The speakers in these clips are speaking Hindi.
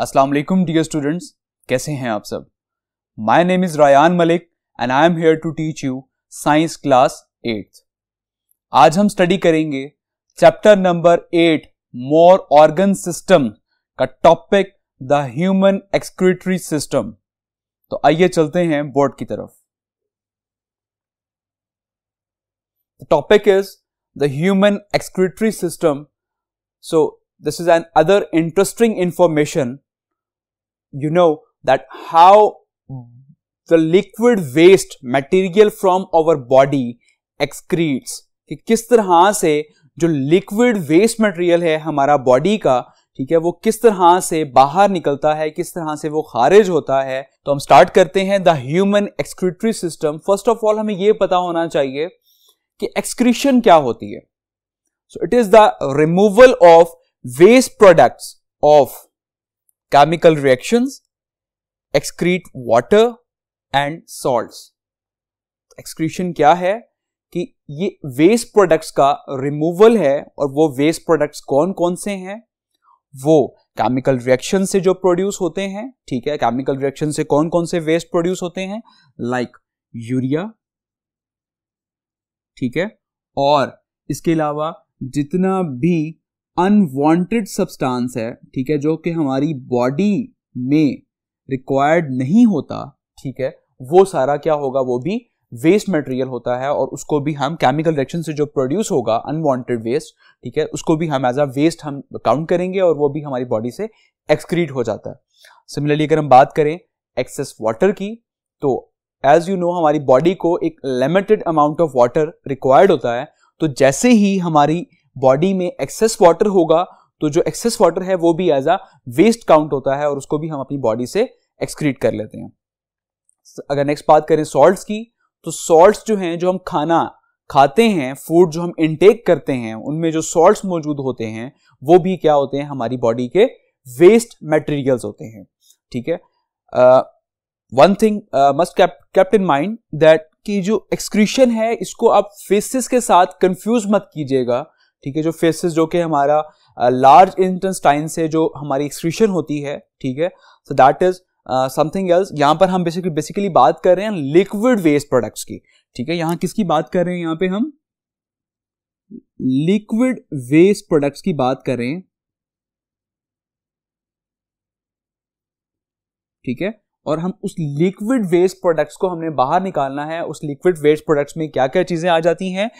अस्सलाम वालेकुम डियर स्टूडेंट्स कैसे हैं आप सब my name is Rayan Malik and I am here to teach you science class eight आज हम स्टडी करेंगे chapter number eight more organ system का topic the human excretory system तो आइए चलते हैं बोर्ड की तरफ topic is the human excretory system so this is an other interesting information you know that how the liquid waste material from our body excretes कि किस तरह से जो लिक्विड वेस्ट मटेरियल है हमारा बॉडी का ठीक है वो किस तरह से बाहर निकलता है किस तरह से वो खारिज होता है तो हम स्टार्ट करते हैं the human excretory system first of all हमें ये पता होना चाहिए कि एक्सक्रीशन क्या होती है so it is the removal of waste products of chemical reactions, excrete water and salts. Excretion क्या है कि ये waste products का removal है और वो waste products कौन कौन से हैं वो केमिकल रिएक्शन से जो प्रोड्यूस होते हैं ठीक है केमिकल रिएक्शन से कौन कौन से वेस्ट प्रोड्यूस होते हैं लाइक like यूरिया ठीक है और इसके अलावा जितना भी अनवांटेड सब्सटेंस है ठीक है जो कि हमारी बॉडी में रिक्वायर्ड नहीं होता ठीक है वो सारा क्या होगा वो भी वेस्ट मटेरियल होता है और उसको भी हम केमिकल रिएक्शन से जो प्रोड्यूस होगा अनवांटेड वेस्ट ठीक है उसको भी हम एज अ वेस्ट हम काउंट करेंगे और वो भी हमारी बॉडी से एक्सक्रीट हो जाता है सिमिलरली अगर हम बात करें एक्सेस वाटर की तो एज यू नो हमारी बॉडी को एक limited amount of water required होता है तो जैसे ही हमारी बॉडी में एक्सेस वाटर होगा तो जो एक्सेस वाटर है वो भी एज अ वेस्ट काउंट होता है और उसको भी हम अपनी बॉडी से एक्सक्रीट कर लेते हैं अगर नेक्स्ट बात करें सॉल्ट्स की तो सॉल्ट्स जो हैं जो हम खाना खाते हैं फूड जो हम इनटेक करते हैं उनमें जो सॉल्ट्स मौजूद होते हैं वो भी क्या होते हैं हमारी बॉडी के वेस्ट मटेरियल्स होते हैं ठीक है one thing must kept in mind that कि जो एक्सक्रीशन है इसको आप फेसिस के साथ कंफ्यूज मत कीजिएगा ठीक है जो फेसेस जो कि हमारा लार्ज इंटेस्टाइन से जो हमारी एक्सक्रीशन होती है ठीक है so that is something else यहाँ पर हम बेसिकली बेसिकली बात कर रहे हैं लिक्विड वेस्ट प्रोडक्ट्स की ठीक है यहाँ किसकी बात कर रहे हैं यहाँ पे हम लिक्विड वेस्ट प्रोडक्ट्स की बात कर रहे हैं ठीक है और हम उस लिक्विड वेस्ट प्रोडक्ट्स को हमने बाहर निकालना है उस लिक्विड वेस्ट प्रोडक्ट्स में क्या क्या चीज़ें आ जाती हैं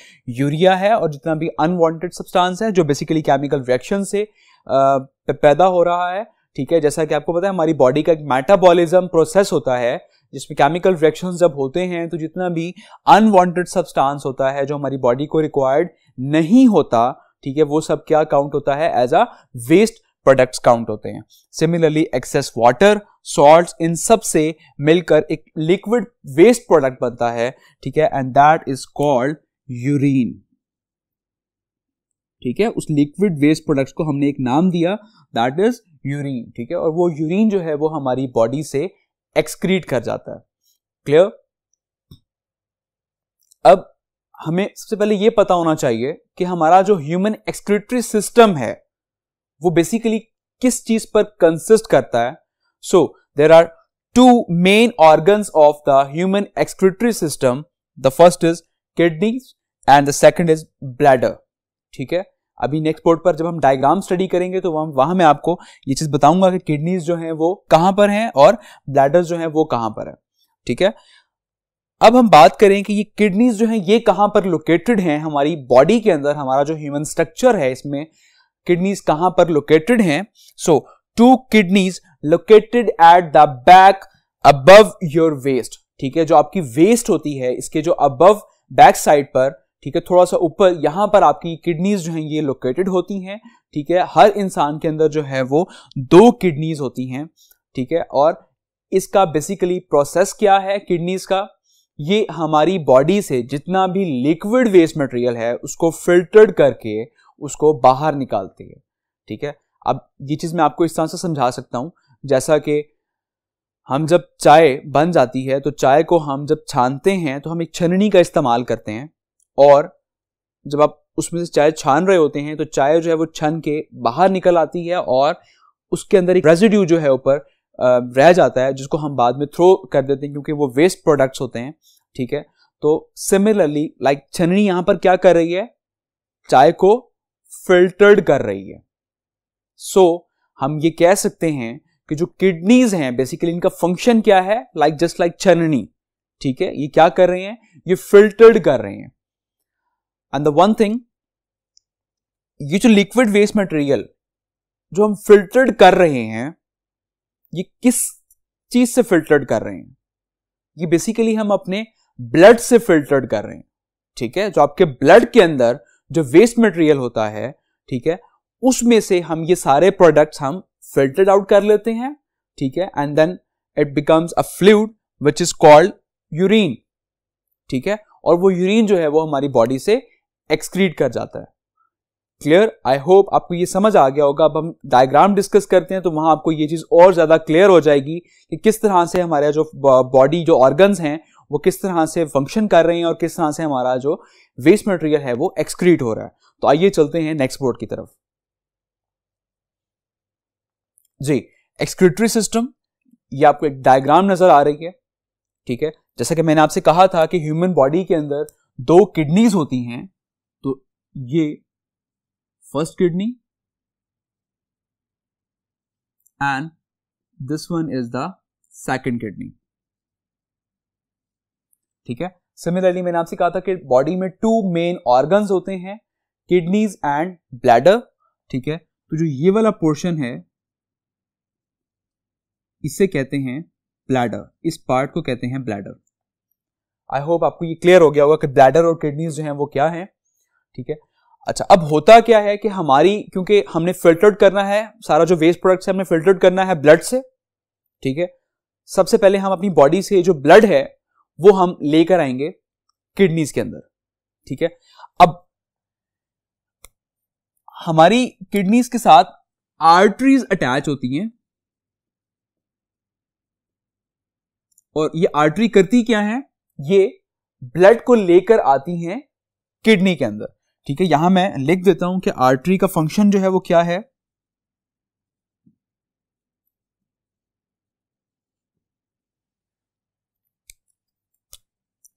यूरिया है और जितना भी अनवांटेड सब्सटेंस है जो बेसिकली केमिकल रिएक्शन से पैदा हो रहा है ठीक है जैसा कि आपको पता है हमारी बॉडी का एक मेटाबॉलिज्म प्रोसेस होता है जिसमें केमिकल रिएक्शन जब होते हैं तो जितना भी अनवांटेड सब्सटांस होता है जो हमारी बॉडी को रिक्वायर्ड नहीं होता ठीक है वो सब क्या काउंट होता है as a waste products count होते हैं सिमिलरली एक्सेस वाटर सॉल्ट इन सब से मिलकर एक लिक्विड वेस्ट प्रोडक्ट बनता है ठीक है and that is called urine ठीक है उस लिक्विड वेस्ट प्रोडक्ट को हमने एक नाम दिया दैट इज यूरिन ठीक है और वो यूरिन जो है वो हमारी बॉडी से एक्सक्रीट कर जाता है क्लियर अब हमें सबसे पहले ये पता होना चाहिए कि हमारा जो ह्यूमन एक्सक्रीटरी सिस्टम है वो बेसिकली किस चीज पर कंसिस्ट करता है so there are two main organ of the human excretory system the first is kidney and the second is bladder ठीक है अभी नेक्स्ट बोर्ड पर जब हम डायग्राम स्टडी करेंगे तो वहां मैं आपको ये चीज बताऊंगा कि किडनीज जो है वो कहां पर है और ब्लैडर जो है वो कहां पर है ठीक है अब हम बात करें कि ये किडनीज जो है ये कहां पर लोकेटेड हैं हमारी बॉडी के अंदर हमारा जो ह्यूमन स्ट्रक्चर है इसमें किडनीज कहां पर लोकेटेड हैं so two kidneys located at the back above your waist ठीक है जो आपकी वेस्ट होती है इसके जो अबव बैक साइड पर ठीक है थोड़ा सा ऊपर यहां पर आपकी किडनीज जो है ये लोकेटेड होती हैं ठीक है हर इंसान के अंदर जो है वो दो किडनीज होती हैं ठीक है और इसका बेसिकली प्रोसेस क्या है किडनीज का ये हमारी बॉडी से जितना भी लिक्विड वेस्ट मटेरियल है उसको फिल्टर्ड करके उसको बाहर निकालती है ठीक है अब ये चीज़ मैं आपको इस तरह से समझा सकता हूँ जैसा कि हम जब चाय बन जाती है तो चाय को हम जब छानते हैं तो हम एक छननी का इस्तेमाल करते हैं और जब आप उसमें से चाय छान रहे होते हैं तो चाय जो है वो छन के बाहर निकल आती है और उसके अंदर एक रेजिड्यू जो है ऊपर रह जाता है जिसको हम बाद में थ्रो कर देते हैं क्योंकि वो वेस्ट प्रोडक्ट्स होते हैं ठीक है तो सिमिलरली लाइक छननी यहाँ पर क्या कर रही है चाय को फिल्टर्ड कर रही है सो so, हम ये कह सकते हैं कि जो किडनीज हैं बेसिकली इनका फंक्शन क्या है लाइक जस्ट लाइक चरनी ठीक है ये क्या कर रहे हैं ये फिल्टर्ड कर रहे हैं एंड द वन थिंग ये जो लिक्विड वेस्ट मटेरियल जो हम फिल्टर्ड कर रहे हैं ये किस चीज से फिल्टर्ड कर रहे हैं ये बेसिकली हम अपने ब्लड से फिल्टर्ड कर रहे हैं ठीक है जो आपके ब्लड के अंदर जो वेस्ट मटेरियल होता है ठीक है उसमें से हम ये सारे प्रोडक्ट्स हम फिल्टर्ड आउट कर लेते हैं ठीक है and then it becomes a fluid which is called urine ठीक है और वो यूरिन जो है वो हमारी बॉडी से एक्सक्रीट कर जाता है क्लियर आई होप आपको ये समझ आ गया होगा अब हम डायग्राम डिस्कस करते हैं तो वहां आपको ये चीज और ज्यादा क्लियर हो जाएगी कि किस तरह से हमारे जो बॉडी जो ऑर्गन्स हैं वो किस तरह से फंक्शन कर रहे हैं और किस तरह से हमारा जो वेस्ट मटेरियल है वो एक्सक्रीट हो रहा है तो आइए चलते हैं नेक्स्ट बोर्ड की तरफ जी एक्सक्रीटरी सिस्टम ये आपको एक डायग्राम नजर आ रही है ठीक है जैसा कि मैंने आपसे कहा था कि ह्यूमन बॉडी के अंदर दो किडनीज होती हैं तो ये first kidney and this one is the second kidney ठीक है सिमिलरली मैंने आपसे कहा था कि बॉडी में टू मेन ऑर्गन होते हैं किडनीज एंड ब्लैडर ठीक है तो जो ये वाला पोर्शन है इसे कहते हैं ब्लैडर इस पार्ट को कहते हैं ब्लैडर आई होप आपको ये क्लियर हो गया होगा कि ब्लैडर और किडनीज जो है वो क्या है ठीक है अच्छा अब होता क्या है कि हमारी क्योंकि हमने फिल्टर्ड करना है सारा जो वेस्ट प्रोडक्ट है हमने फिल्टर्ड करना है ब्लड से ठीक है सबसे पहले हम अपनी बॉडी से जो ब्लड है वो हम लेकर आएंगे किडनीज के अंदर ठीक है अब हमारी किडनीज के साथ आर्टरीज अटैच होती हैं और ये आर्टरी करती क्या है ये ब्लड को लेकर आती हैं किडनी के अंदर ठीक है यहां मैं लिख देता हूं कि आर्टरी का फंक्शन जो है वो क्या है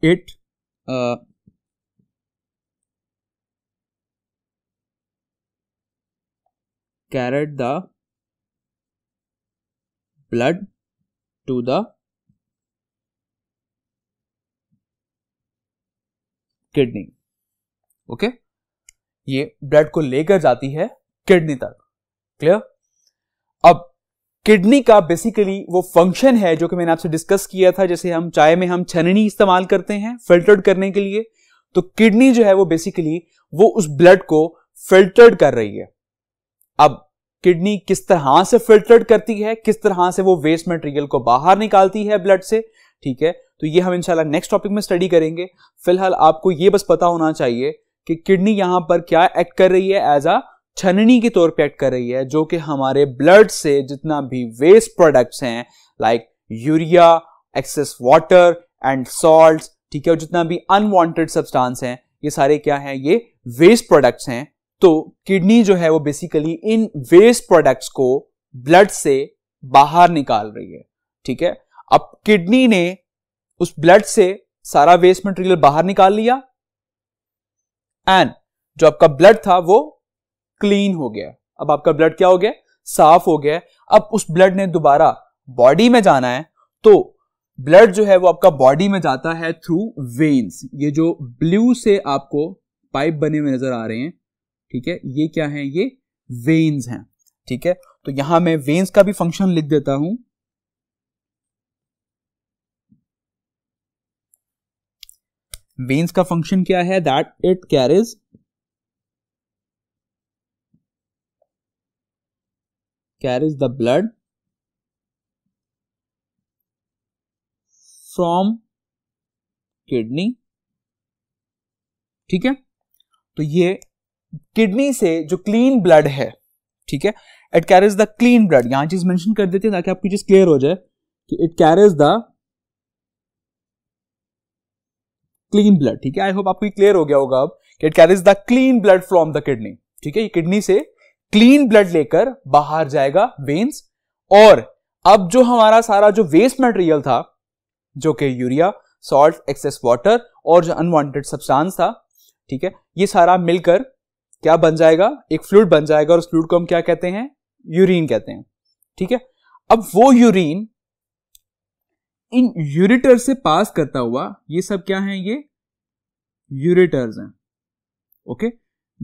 it uh, carried the blood to the kidney okay okay? ये ब्लड को लेकर जाती है किडनी तक क्लियर अब किडनी का बेसिकली वो फंक्शन है जो कि मैंने आपसे डिस्कस किया था जैसे हम चाय में हम छननी इस्तेमाल करते हैं फिल्टर्ड करने के लिए तो किडनी जो है वो बेसिकली वो उस ब्लड को फिल्टर्ड कर रही है अब किडनी किस तरह से फिल्टर्ड करती है किस तरह से वो वेस्ट मटेरियल को बाहर निकालती है ब्लड से ठीक है तो ये हम इंशाल्लाह नेक्स्ट टॉपिक में स्टडी करेंगे फिलहाल आपको ये बस पता होना चाहिए कि किडनी यहां पर क्या एक्ट कर रही है एज अ छननी के तौर पर एक्ट कर रही है जो कि हमारे ब्लड से जितना भी वेस्ट प्रोडक्ट्स हैं like urea excess water and salt ठीक है और जितना भी अनवांटेड सब्सटेंस हैं ये सारे क्या हैं ये वेस्ट प्रोडक्ट्स हैं तो किडनी जो है वो बेसिकली इन वेस्ट प्रोडक्ट्स को ब्लड से बाहर निकाल रही है ठीक है अब किडनी ने उस ब्लड से सारा वेस्ट मटेरियल बाहर निकाल लिया एंड जो आपका ब्लड था वो क्लीन हो गया अब आपका ब्लड क्या हो गया साफ हो गया अब उस ब्लड ने दोबारा बॉडी में जाना है तो ब्लड जो है वो आपका बॉडी में जाता है थ्रू वेन्स ये जो ब्लू से आपको पाइप बने हुए नजर आ रहे हैं ठीक है ये क्या है ये वेन्स हैं ठीक है तो यहां मैं वेन्स का भी फंक्शन लिख देता हूं वेन्स का फंक्शन क्या है that it carries carries the blood from kidney ठीक है तो ये किडनी से जो क्लीन ब्लड है ठीक है it carries the clean blood यहां चीज मेंशन कर देते हैं ताकि आपकी चीज क्लियर हो जाए कि it carries the clean blood ठीक है आई होप आपको क्लियर हो गया होगा अब कि it carries the clean blood from the kidney ठीक है ये किडनी से क्लीन ब्लड लेकर बाहर जाएगा वेन्स और अब जो हमारा सारा जो वेस्ट मटेरियल था जो कि यूरिया सॉल्ट एक्सेस वाटर और जो अनवांटेड सब्सटेंस था ठीक है ये सारा मिलकर क्या बन जाएगा एक फ्लूड बन जाएगा और उस फ्लूड को हम क्या कहते हैं यूरिन कहते हैं ठीक है अब वो यूरिन इन यूरिटर से पास करता हुआ ये सब क्या है ये यूरिटर्स हैं ओके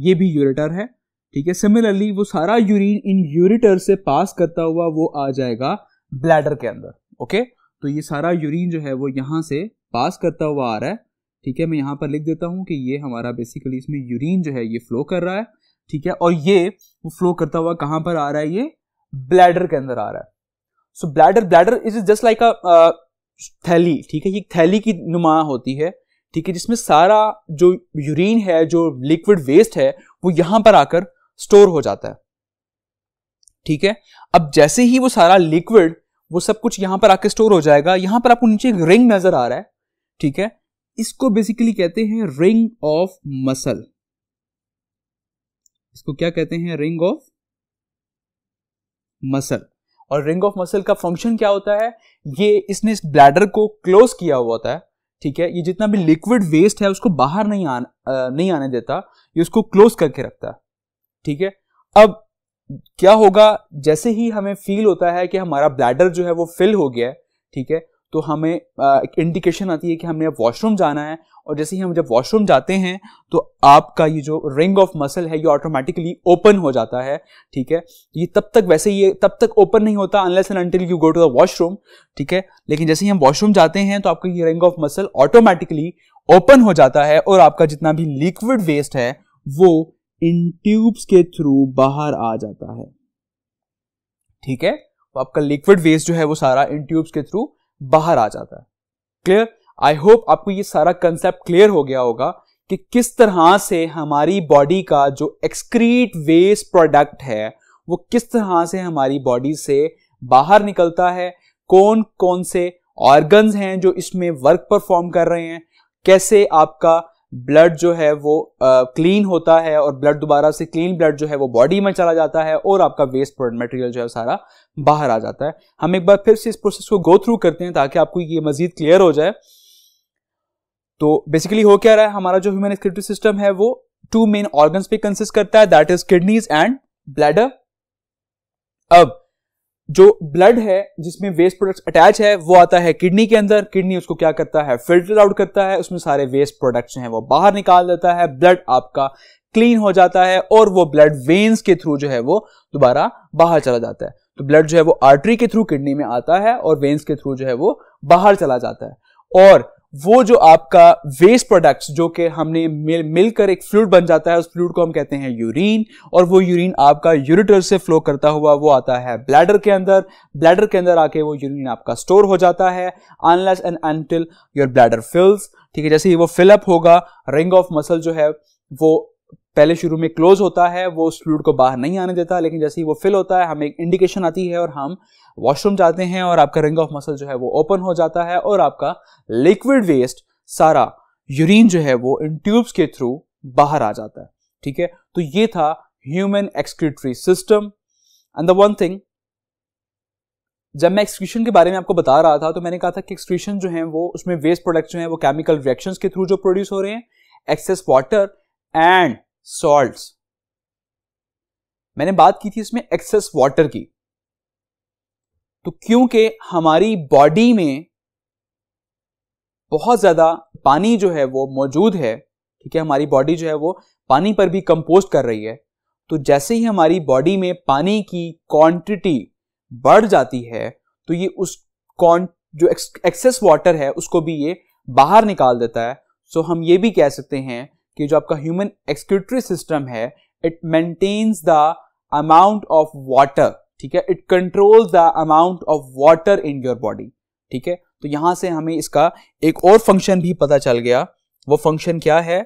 ये भी यूरिटर है ठीक है सिमिलरली वो सारा यूरिन इन यूरिटर से पास करता हुआ वो आ जाएगा ब्लैडर के अंदर ओके तो ये सारा यूरिन जो है वो यहाँ से पास करता हुआ आ रहा है ठीक है मैं यहाँ पर लिख देता हूँ कि ये हमारा बेसिकली इसमें यूरिन जो है ये फ्लो कर रहा है ठीक है और ये वो फ्लो करता हुआ कहाँ पर आ रहा है ये ब्लैडर के अंदर आ रहा है so bladder bladder is just like a थैली ठीक है ये थैली की नुमा होती है ठीक है जिसमें सारा जो यूरिन है जो लिक्विड वेस्ट है वो यहाँ पर आकर स्टोर हो जाता है ठीक है अब जैसे ही वो सारा लिक्विड वो सब कुछ यहां पर आके स्टोर हो जाएगा यहां पर आपको नीचे एक रिंग नजर आ रहा है ठीक है इसको बेसिकली कहते हैं रिंग ऑफ मसल इसको क्या कहते हैं रिंग ऑफ मसल और रिंग ऑफ मसल का फंक्शन क्या होता है ये इसने इस ब्लैडर को क्लोज किया हुआ होता है ठीक है ये जितना भी लिक्विड वेस्ट है उसको बाहर नहीं आ, नहीं आने देता ये उसको क्लोज करके रखता है ठीक है अब क्या होगा जैसे ही हमें फील होता है कि हमारा ब्लैडर जो है वो फिल हो गया है ठीक है तो हमें एक इंडिकेशन आती है कि हमने अब वॉशरूम जाना है और जैसे ही हम जब वॉशरूम जाते हैं तो आपका ये जो रिंग ऑफ मसल है ये ऑटोमेटिकली ओपन हो जाता है ठीक है ये तब तक वैसे ये तब तक ओपन नहीं होता unless and until you go to the washroom ठीक है लेकिन जैसे ही हम वॉशरूम जाते हैं तो आपका ये ring of muscle automatically open हो जाता है और आपका जितना भी लिक्विड वेस्ट है वो इन ट्यूब्स के थ्रू बाहर आ जाता है ठीक है तो आपका लिक्विड वेस्ट जो है वो सारा इन ट्यूब्स के थ्रू बाहर आ जाता है क्लियर आई होप आपको ये सारा कंसेप्ट क्लियर हो गया होगा कि किस तरह से हमारी बॉडी का जो एक्सक्रीट वेस्ट प्रोडक्ट है वो किस तरह से हमारी बॉडी से बाहर निकलता है कौन कौन से ऑर्गन्स हैं जो इसमें वर्क परफॉर्म कर रहे हैं कैसे आपका ब्लड जो है वो क्लीन uh, होता है और ब्लड दोबारा से क्लीन ब्लड जो है वो बॉडी में चला जाता है और आपका वेस्ट प्रोडक्ट मटेरियल जो है सारा बाहर आ जाता है हम एक बार फिर से इस प्रोसेस को गो थ्रू करते हैं ताकि आपको ये मजीद क्लियर हो जाए तो बेसिकली हो क्या रहा है हमारा जो ह्यूमन एक्सक्रिटिव सिस्टम है वो टू मेन ऑर्गन्स पे कंसिस्ट करता है that is kidneys and bladder अब जो ब्लड है जिसमें वेस्ट प्रोडक्ट्स अटैच है वो आता है किडनी के अंदर किडनी उसको क्या करता है फिल्टर आउट करता है उसमें सारे वेस्ट प्रोडक्ट्स हैं वो बाहर निकाल देता है ब्लड आपका क्लीन हो जाता है और वो ब्लड वेन्स के थ्रू जो है वो दोबारा बाहर चला जाता है तो ब्लड जो है वो आर्टरी के थ्रू किडनी में आता है और वेन्स के थ्रू जो है वो बाहर चला जाता है और वो जो आपका वेस्ट प्रोडक्ट्स जो कि हमने मिल मिलकर एक फ्लूड बन जाता है उस फ्लूड को हम कहते हैं यूरिन और वो यूरिन आपका यूरिटर से फ्लो करता हुआ वो आता है ब्लैडर के अंदर ब्लैडर के अंदर आके वो यूरिन आपका स्टोर हो जाता है unless and until your bladder fills ठीक है जैसे ही वो फिलअप होगा रिंग ऑफ मसल जो है वो पहले शुरू में क्लोज होता है वो उस फ्लूड को बाहर नहीं आने देता लेकिन जैसे ही वो फिल होता है हमें एक इंडिकेशन आती है और हम वॉशरूम जाते हैं और आपका रिंग ऑफ मसल जो है वो ओपन हो जाता है और आपका लिक्विड वेस्ट सारा यूरिन जो है वो इन ट्यूब्स के थ्रू बाहर आ जाता है ठीक है तो ये था human excretory system and the one thing जब मैं एक्सक्रीशन के बारे में आपको बता रहा था तो मैंने कहा था कि एक्सक्रीशन जो है वो उसमें वेस्ट प्रोडक्ट जो है वो केमिकल रिएक्शन के थ्रू जो प्रोड्यूस हो रहे हैं एक्सेस वाटर एंड सॉल्ट मैंने बात की थी इसमें एक्सेस वाटर की तो क्योंकि हमारी बॉडी में बहुत ज़्यादा पानी जो है वो मौजूद है ठीक है हमारी बॉडी जो है वो पानी पर भी कंपोस्ट कर रही है तो जैसे ही हमारी बॉडी में पानी की क्वांटिटी बढ़ जाती है तो ये उस कॉन जो एक्सेस वाटर है उसको भी ये बाहर निकाल देता है सो हम ये भी कह सकते हैं कि जो आपका ह्यूमन एक्सक्यूटरी सिस्टम है it maintains the amount of water ठीक है it control the amount of water in your body ठीक है तो यहां से हमें इसका एक और फंक्शन भी पता चल गया वो फंक्शन क्या है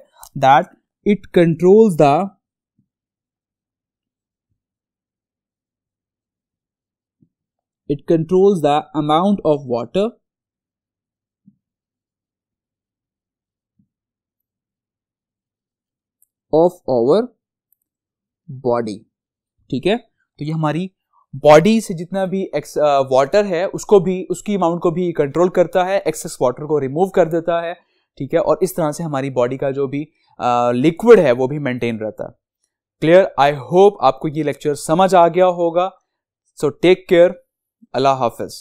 that it control the it control the amount of water of our body ठीक है तो ये हमारी बॉडी से जितना भी एक्स वाटर है उसको भी उसकी अमाउंट को भी कंट्रोल करता है एक्सेस वाटर को रिमूव कर देता है ठीक है और इस तरह से हमारी बॉडी का जो भी लिक्विड है वो भी मेंटेन रहता है क्लियर आई होप आपको ये लेक्चर समझ आ गया होगा सो टेक केयर अल्लाह हाफिज़